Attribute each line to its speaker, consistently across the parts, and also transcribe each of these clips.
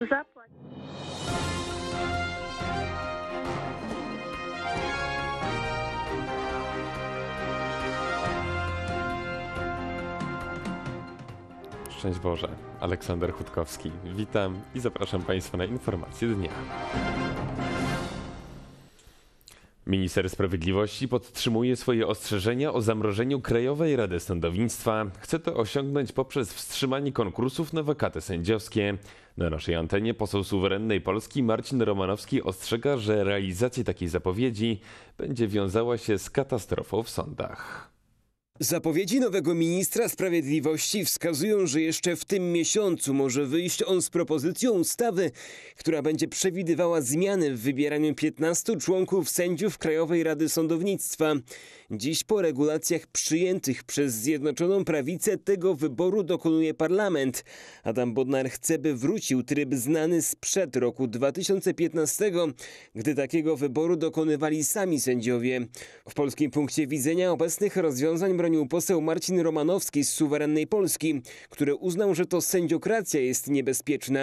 Speaker 1: Zapłać.
Speaker 2: Szczęść Boże, Aleksander Chudkowski. Witam i zapraszam Państwa na informacje dnia. Minister Sprawiedliwości podtrzymuje swoje ostrzeżenia o zamrożeniu Krajowej Rady Sądownictwa. Chce to osiągnąć poprzez wstrzymanie konkursów na wakaty sędziowskie. Na naszej antenie poseł suwerennej Polski Marcin Romanowski ostrzega, że realizacja takiej zapowiedzi będzie wiązała się z katastrofą w sądach.
Speaker 3: Zapowiedzi nowego ministra sprawiedliwości wskazują, że jeszcze w tym miesiącu może wyjść on z propozycją ustawy, która będzie przewidywała zmiany w wybieraniu 15 członków sędziów Krajowej Rady Sądownictwa. Dziś po regulacjach przyjętych przez Zjednoczoną Prawicę tego wyboru dokonuje parlament. Adam Bodnar chce, by wrócił tryb znany sprzed roku 2015, gdy takiego wyboru dokonywali sami sędziowie. W polskim punkcie widzenia obecnych rozwiązań obronił poseł Marcin Romanowski z Suwerennej Polski, który uznał, że to sędziokracja jest niebezpieczna,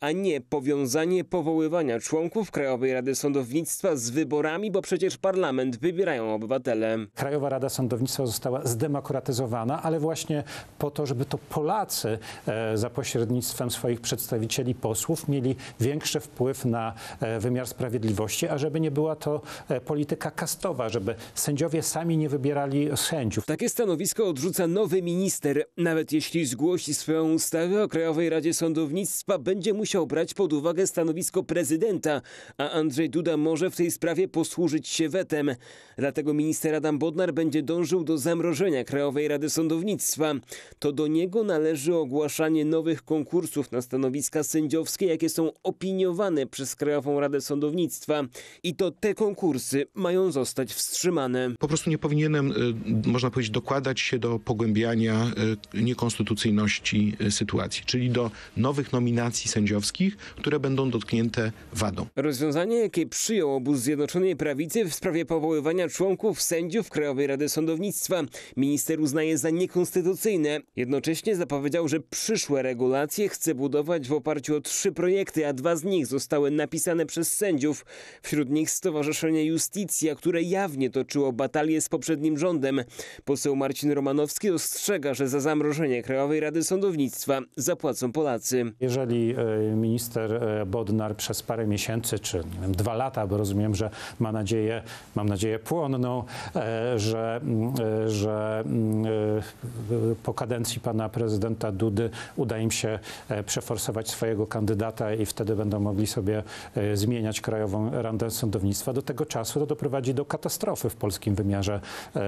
Speaker 3: a nie powiązanie powoływania członków Krajowej Rady Sądownictwa z wyborami, bo przecież parlament wybierają obywatele. Krajowa Rada Sądownictwa została zdemokratyzowana, ale właśnie po to, żeby to Polacy e, za pośrednictwem swoich przedstawicieli posłów mieli większy wpływ na e, wymiar sprawiedliwości, a żeby nie była to e, polityka kastowa, żeby sędziowie sami nie wybierali sędziów. Takie stanowisko odrzuca nowy minister. Nawet jeśli zgłosi swoją ustawę o Krajowej Radzie Sądownictwa, będzie musiał brać pod uwagę stanowisko prezydenta, a Andrzej Duda może w tej sprawie posłużyć się wetem. Dlatego minister Adam Bodnar będzie dążył do zamrożenia Krajowej Rady Sądownictwa. To do niego należy ogłaszanie nowych konkursów na stanowiska sędziowskie, jakie są opiniowane przez Krajową Radę Sądownictwa. I to te konkursy mają zostać wstrzymane. Po prostu nie powinienem, y, można powiedzieć, dokładać się do pogłębiania e, niekonstytucyjności e, sytuacji, czyli do nowych nominacji sędziowskich, które będą dotknięte wadą. Rozwiązanie, jakie przyjął obóz Zjednoczonej Prawicy w sprawie powoływania członków sędziów Krajowej Rady Sądownictwa, minister uznaje za niekonstytucyjne. Jednocześnie zapowiedział, że przyszłe regulacje chce budować w oparciu o trzy projekty, a dwa z nich zostały napisane przez sędziów. Wśród nich Stowarzyszenie Justicja, które jawnie toczyło batalię z poprzednim rządem. Poseł Poseł Marcin Romanowski ostrzega, że za zamrożenie Krajowej Rady Sądownictwa zapłacą Polacy. Jeżeli e, minister e, Bodnar przez parę miesięcy, czy wiem, dwa lata, bo rozumiem, że ma nadzieję, mam nadzieję płonną, e, że, mm, że mm, po kadencji pana prezydenta Dudy uda im się przeforsować swojego kandydata i wtedy będą mogli sobie zmieniać Krajową Radę Sądownictwa. Do tego czasu to doprowadzi do katastrofy w polskim wymiarze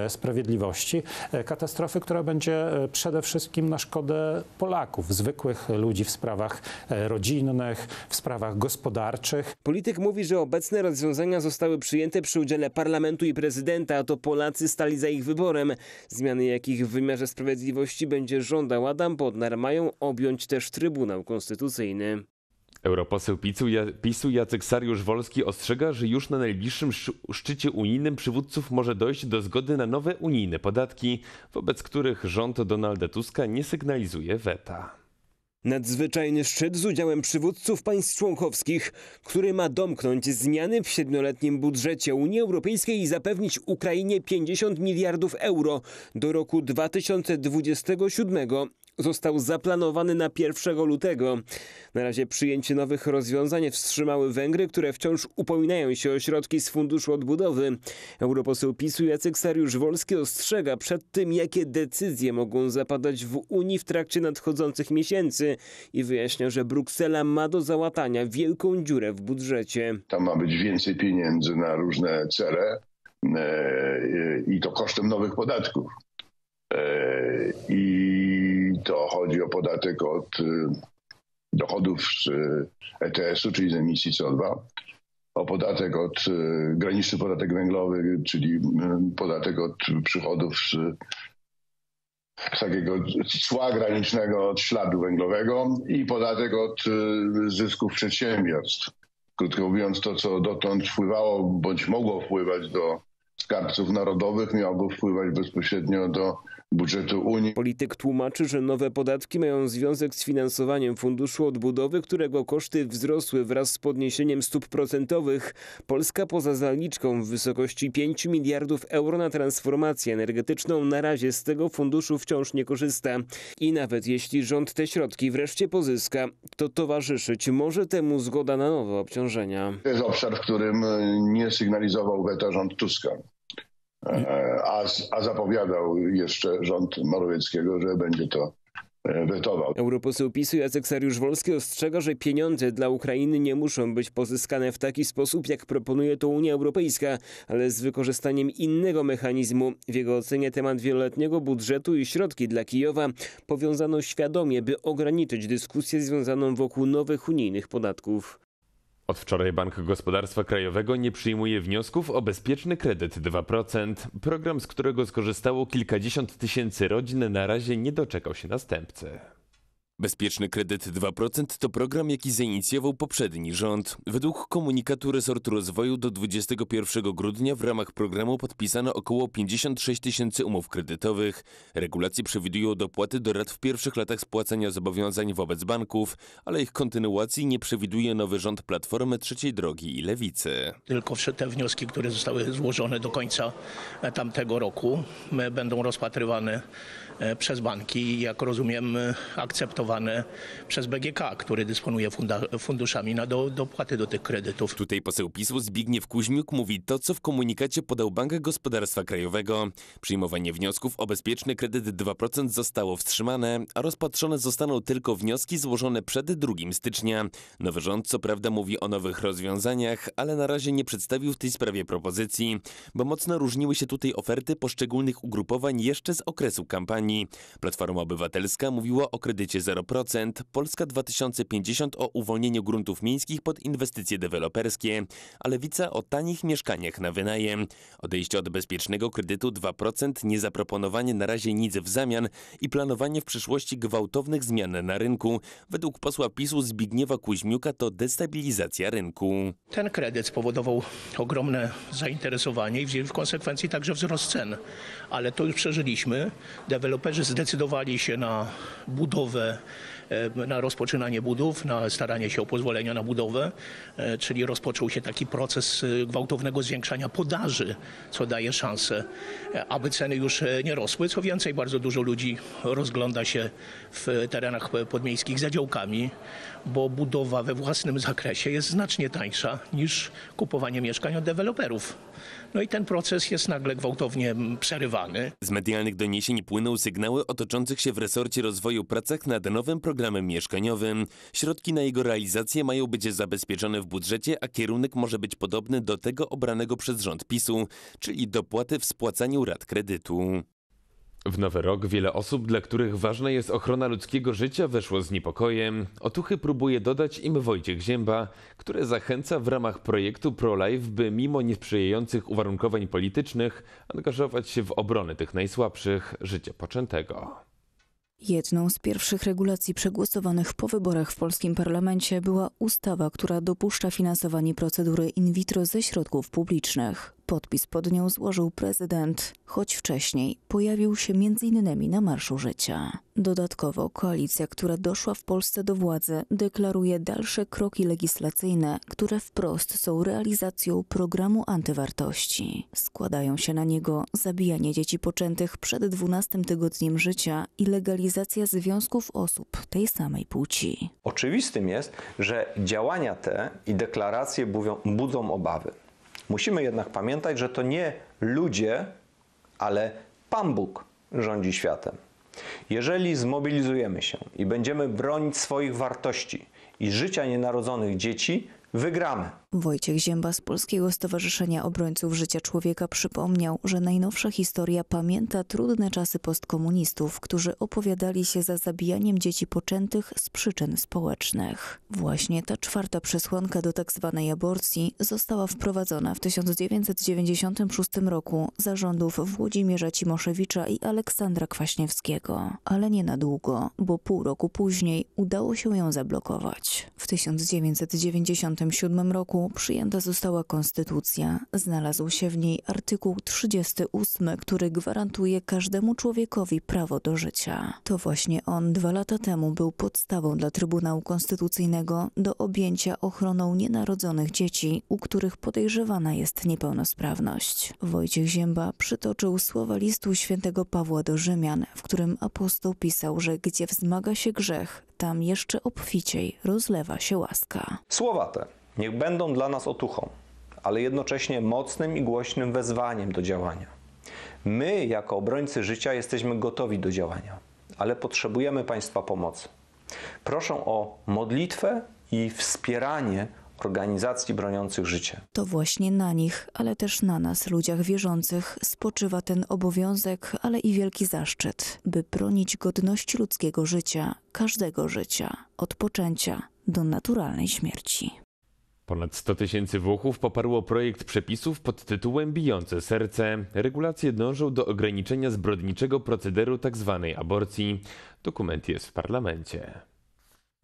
Speaker 3: sprawiedliwości. E, katastrofy, która będzie e, przede wszystkim na szkodę Polaków, zwykłych ludzi w sprawach e, rodzinnych, w sprawach gospodarczych. Polityk mówi, że obecne rozwiązania zostały przyjęte przy udziale parlamentu i prezydenta, a to Polacy stali za ich wyborem. Zmiany, jakich w wymiarze sprawiedliwości będzie żądał Adam Bodnar, mają objąć też Trybunał Konstytucyjny.
Speaker 2: Europoseł PiSu Jacek Sariusz Wolski ostrzega, że już na najbliższym szczycie unijnym przywódców może dojść do zgody na nowe unijne podatki, wobec których rząd Donalda Tuska nie sygnalizuje weta.
Speaker 3: Nadzwyczajny szczyt z udziałem przywódców państw członkowskich, który ma domknąć zmiany w siedmioletnim budżecie Unii Europejskiej i zapewnić Ukrainie 50 miliardów euro do roku 2027, został zaplanowany na 1 lutego. Na razie przyjęcie nowych rozwiązań wstrzymały Węgry, które wciąż upominają się o środki z Funduszu Odbudowy. Europoseł PiSu Jacek Sariusz-Wolski ostrzega przed tym, jakie decyzje mogą zapadać w Unii w trakcie nadchodzących miesięcy i wyjaśnia, że Bruksela ma do załatania wielką dziurę w budżecie. Tam ma być więcej pieniędzy na różne cele e, i to kosztem nowych podatków. E, I to chodzi o podatek od y, dochodów z y, ETS-u, czyli z emisji CO2, o podatek od y, graniczny podatek węglowy, czyli podatek od przychodów z takiego cła granicznego od śladu węglowego i podatek od zysków przedsiębiorstw. Krótko mówiąc, to co dotąd wpływało bądź mogło wpływać do skarbców narodowych, miałoby wpływać bezpośrednio do budżetu Unii. Polityk tłumaczy, że nowe podatki mają związek z finansowaniem Funduszu Odbudowy, którego koszty wzrosły wraz z podniesieniem stóp procentowych. Polska poza zaliczką w wysokości 5 miliardów euro na transformację energetyczną na razie z tego funduszu wciąż nie korzysta. I nawet jeśli rząd te środki wreszcie pozyska, to towarzyszyć może temu zgoda na nowe obciążenia. To jest obszar, w którym e, nie sygnalizował weta rząd Tuska. E, a, a zapowiadał jeszcze rząd Morawieckiego, że będzie to e, wetował. Europoseł PiSu Jacek Sariusz-Wolski ostrzega, że pieniądze dla Ukrainy nie muszą być pozyskane w taki sposób, jak proponuje to Unia Europejska, ale z wykorzystaniem innego mechanizmu. W jego ocenie temat wieloletniego budżetu i środki dla Kijowa powiązano świadomie, by ograniczyć dyskusję związaną wokół nowych unijnych
Speaker 2: podatków. Od wczoraj Bank Gospodarstwa Krajowego nie przyjmuje wniosków o bezpieczny kredyt 2%. Program, z którego skorzystało kilkadziesiąt tysięcy rodzin, na razie nie doczekał się następcy. Bezpieczny kredyt 2% to program, jaki zainicjował poprzedni rząd. Według komunikatu resortu rozwoju do 21 grudnia w ramach programu podpisano około 56 tysięcy umów kredytowych. Regulacje przewidują dopłaty do rat w pierwszych latach spłacania zobowiązań wobec banków, ale ich kontynuacji nie przewiduje nowy rząd Platformy Trzeciej Drogi i Lewicy.
Speaker 4: Tylko te wnioski, które zostały złożone do końca e, tamtego roku e, będą rozpatrywane E, przez banki, jak rozumiem, e, akceptowane przez BGK, który dysponuje funduszami na do, dopłaty do tych kredytów. Tutaj poseł PiSu Zbigniew Kuźmiuk mówi to, co w komunikacie
Speaker 2: podał Bank Gospodarstwa Krajowego. Przyjmowanie wniosków o bezpieczny kredyt 2% zostało wstrzymane, a rozpatrzone zostaną tylko wnioski złożone przed 2 stycznia. Nowy rząd co prawda mówi o nowych rozwiązaniach, ale na razie nie przedstawił w tej sprawie propozycji, bo mocno różniły się tutaj oferty poszczególnych ugrupowań jeszcze z okresu kampanii. Unii. Platforma Obywatelska mówiła o kredycie 0%, Polska 2050 o uwolnieniu gruntów miejskich pod inwestycje deweloperskie, a Lewica o tanich mieszkaniach na wynajem. Odejście od bezpiecznego kredytu 2%, niezaproponowanie na razie nic w zamian i planowanie w przyszłości gwałtownych zmian na rynku. Według posła PiSu Zbigniewa Kuźmiuka to
Speaker 4: destabilizacja rynku. Ten kredyt spowodował ogromne zainteresowanie i w konsekwencji także wzrost cen. Ale to już przeżyliśmy. Deweloperzy deweloperzy zdecydowali się na budowę, na rozpoczynanie budów, na staranie się o pozwolenia na budowę, e, czyli rozpoczął się taki proces e, gwałtownego zwiększania podaży, co daje szansę, e, aby ceny już nie rosły. Co więcej, bardzo dużo ludzi rozgląda się w terenach podmiejskich za działkami, bo budowa we własnym zakresie jest znacznie tańsza niż kupowanie mieszkań od deweloperów. No i ten proces jest nagle gwałtownie mm, przerywany.
Speaker 2: Z medialnych doniesień płyną sygnały o toczących się w resorcie rozwoju pracach nad nowym programem mieszkaniowym. Środki na jego realizację mają być zabezpieczone w budżecie, a kierunek może być podobny do tego obranego przez rząd PiSu, czyli dopłaty w spłacaniu rat kredytu. W nowy rok wiele osób, dla których ważna jest ochrona ludzkiego życia, weszło z niepokojem. Otuchy próbuje dodać im Wojciech Zięba, który zachęca w ramach projektu ProLife, by mimo niesprzyjających uwarunkowań politycznych angażować się w obronę tych najsłabszych życia poczętego.
Speaker 5: Jedną z pierwszych regulacji przegłosowanych po wyborach w polskim parlamencie była ustawa, która dopuszcza finansowanie procedury in vitro ze środków publicznych. Podpis pod nią złożył prezydent, choć wcześniej pojawił się m.in. na Marszu Życia. Dodatkowo koalicja, która doszła w Polsce do władzy, deklaruje dalsze kroki legislacyjne, które wprost są realizacją programu antywartości. Składają się na niego zabijanie dzieci poczętych przed 12 tygodniem życia i legalizacja związków osób tej samej płci.
Speaker 2: Oczywistym jest, że działania te i deklaracje budzą obawy. Musimy jednak pamiętać, że to nie ludzie, ale Pan Bóg rządzi światem. Jeżeli zmobilizujemy się i będziemy bronić swoich wartości i życia nienarodzonych dzieci, Wygramy.
Speaker 5: Wojciech Zięba z Polskiego Stowarzyszenia Obrońców Życia Człowieka przypomniał, że najnowsza historia pamięta trudne czasy postkomunistów, którzy opowiadali się za zabijaniem dzieci poczętych z przyczyn społecznych. Właśnie ta czwarta przesłanka do tzw. Tak aborcji została wprowadzona w 1996 roku za rządów Włodzimierza Cimoszewicza i Aleksandra Kwaśniewskiego. Ale nie na długo, bo pół roku później udało się ją zablokować. W 1990 1957 roku przyjęta została konstytucja. Znalazł się w niej artykuł 38, który gwarantuje każdemu człowiekowi prawo do życia. To właśnie on dwa lata temu był podstawą dla Trybunału Konstytucyjnego do objęcia ochroną nienarodzonych dzieci, u których podejrzewana jest niepełnosprawność. Wojciech Zięba przytoczył słowa listu św. Pawła do Rzymian, w którym apostoł pisał, że gdzie wzmaga się grzech, tam jeszcze obficiej rozlewa się łaska.
Speaker 2: Słowa te niech będą dla nas otuchą, ale jednocześnie mocnym i głośnym wezwaniem do działania. My, jako obrońcy życia, jesteśmy gotowi do działania, ale potrzebujemy Państwa pomocy. Proszę o modlitwę i wspieranie organizacji broniących życie.
Speaker 5: To właśnie na nich, ale też na nas, ludziach wierzących, spoczywa ten obowiązek, ale i wielki zaszczyt, by bronić godności ludzkiego życia, każdego życia, od poczęcia do naturalnej śmierci.
Speaker 2: Ponad 100 tysięcy Włochów poparło projekt przepisów pod tytułem Bijące serce. Regulacje dążą do ograniczenia zbrodniczego procederu tzw. Tak aborcji. Dokument jest w parlamencie.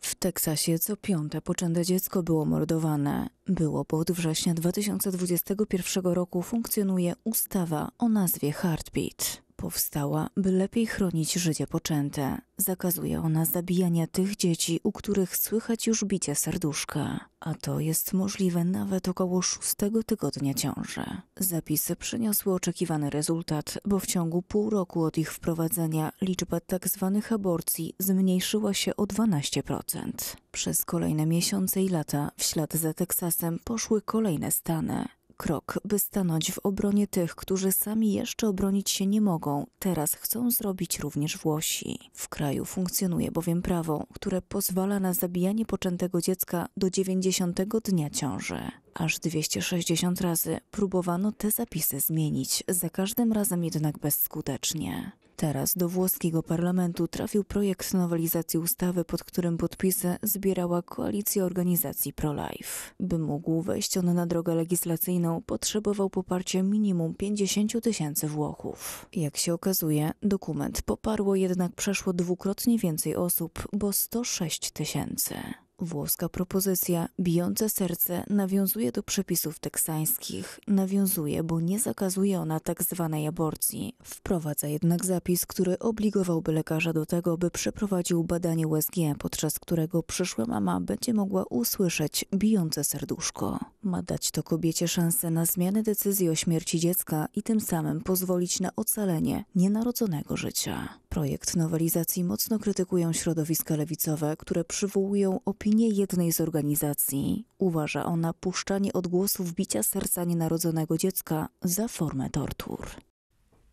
Speaker 5: W Teksasie co piąte poczęte dziecko było mordowane. Było, bo od września 2021 roku funkcjonuje ustawa o nazwie Heartbeat powstała, by lepiej chronić życie poczęte. Zakazuje ona zabijania tych dzieci, u których słychać już bicie serduszka, a to jest możliwe nawet około szóstego tygodnia ciąży. Zapisy przyniosły oczekiwany rezultat, bo w ciągu pół roku od ich wprowadzenia liczba tzw. Tak aborcji zmniejszyła się o 12%. Przez kolejne miesiące i lata w ślad za Teksasem poszły kolejne stany krok, by stanąć w obronie tych, którzy sami jeszcze obronić się nie mogą, teraz chcą zrobić również Włosi. W kraju funkcjonuje bowiem prawo, które pozwala na zabijanie poczętego dziecka do 90 dnia ciąży. Aż 260 razy próbowano te zapisy zmienić, za każdym razem jednak bezskutecznie. Teraz do włoskiego parlamentu trafił projekt nowelizacji ustawy, pod którym podpisy zbierała koalicja organizacji pro-life. By mógł wejść on na drogę legislacyjną, potrzebował poparcia minimum 50 tysięcy Włochów. Jak się okazuje, dokument poparło jednak przeszło dwukrotnie więcej osób, bo 106 tysięcy. Włoska propozycja bijące serce nawiązuje do przepisów teksańskich, nawiązuje, bo nie zakazuje ona tak zwanej aborcji. Wprowadza jednak zapis, który obligowałby lekarza do tego, by przeprowadził badanie USG, podczas którego przyszła mama będzie mogła usłyszeć bijące serduszko. Ma dać to kobiecie szansę na zmianę decyzji o śmierci dziecka i tym samym pozwolić na ocalenie nienarodzonego życia. Projekt nowelizacji mocno krytykują środowiska lewicowe, które przywołują opinię jednej z organizacji. Uważa ona puszczanie odgłosów bicia serca nienarodzonego dziecka za formę tortur.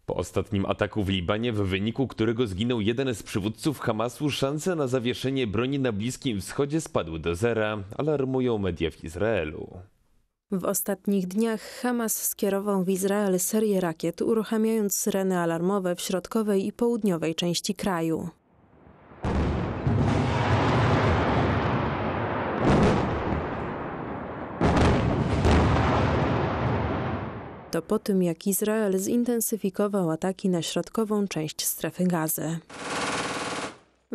Speaker 2: Po ostatnim ataku w Libanie, w wyniku którego zginął jeden z przywódców Hamasu, szanse na zawieszenie broni na Bliskim Wschodzie spadły do zera, alarmują media w Izraelu.
Speaker 1: W ostatnich dniach Hamas skierował w Izrael serię rakiet, uruchamiając syreny alarmowe w środkowej i południowej części kraju. To po tym, jak Izrael zintensyfikował ataki na środkową część strefy gazy.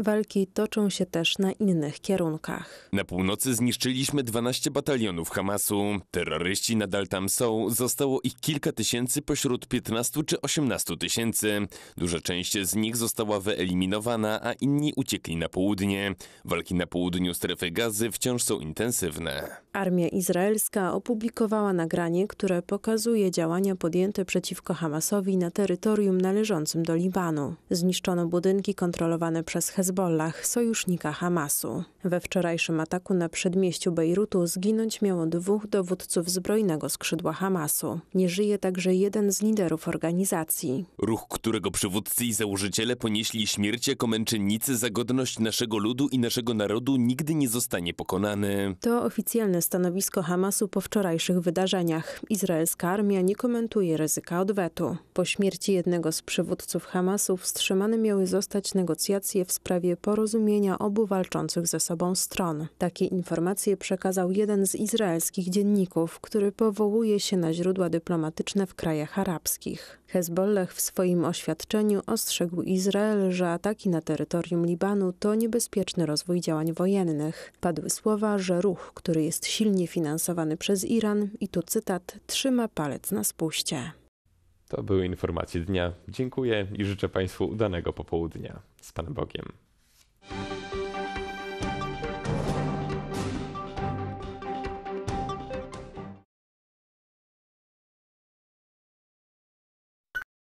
Speaker 1: Walki toczą się też na innych kierunkach.
Speaker 2: Na północy zniszczyliśmy 12 batalionów Hamasu. Terroryści nadal tam są. Zostało ich kilka tysięcy pośród 15 czy 18 tysięcy. Duża część z nich została wyeliminowana, a inni uciekli na południe. Walki na południu strefy gazy wciąż są intensywne.
Speaker 1: Armia izraelska opublikowała nagranie, które pokazuje działania podjęte przeciwko Hamasowi na terytorium należącym do Libanu. Zniszczono budynki kontrolowane przez Hezbollah Hezbollah, sojusznika Hamasu. We wczorajszym ataku na przedmieściu Bejrutu zginąć miało dwóch dowódców zbrojnego skrzydła Hamasu. Nie żyje także jeden z liderów organizacji.
Speaker 2: Ruch, którego przywódcy i założyciele ponieśli śmierć jako męczennicy za godność naszego ludu i naszego narodu, nigdy nie zostanie pokonany.
Speaker 1: To oficjalne stanowisko Hamasu po wczorajszych wydarzeniach. Izraelska armia nie komentuje ryzyka odwetu. Po śmierci jednego z przywódców Hamasu wstrzymane miały zostać negocjacje w sprawie sprawie porozumienia obu walczących ze sobą stron. Takie informacje przekazał jeden z izraelskich dzienników, który powołuje się na źródła dyplomatyczne w krajach arabskich. Hezbollah w swoim oświadczeniu ostrzegł Izrael, że ataki na terytorium Libanu to niebezpieczny rozwój działań wojennych. Padły słowa, że ruch, który jest silnie finansowany przez Iran, i tu cytat, trzyma palec na spuście.
Speaker 2: To były informacje dnia. Dziękuję i życzę Państwu udanego popołudnia. Z Panem Bogiem. Bye.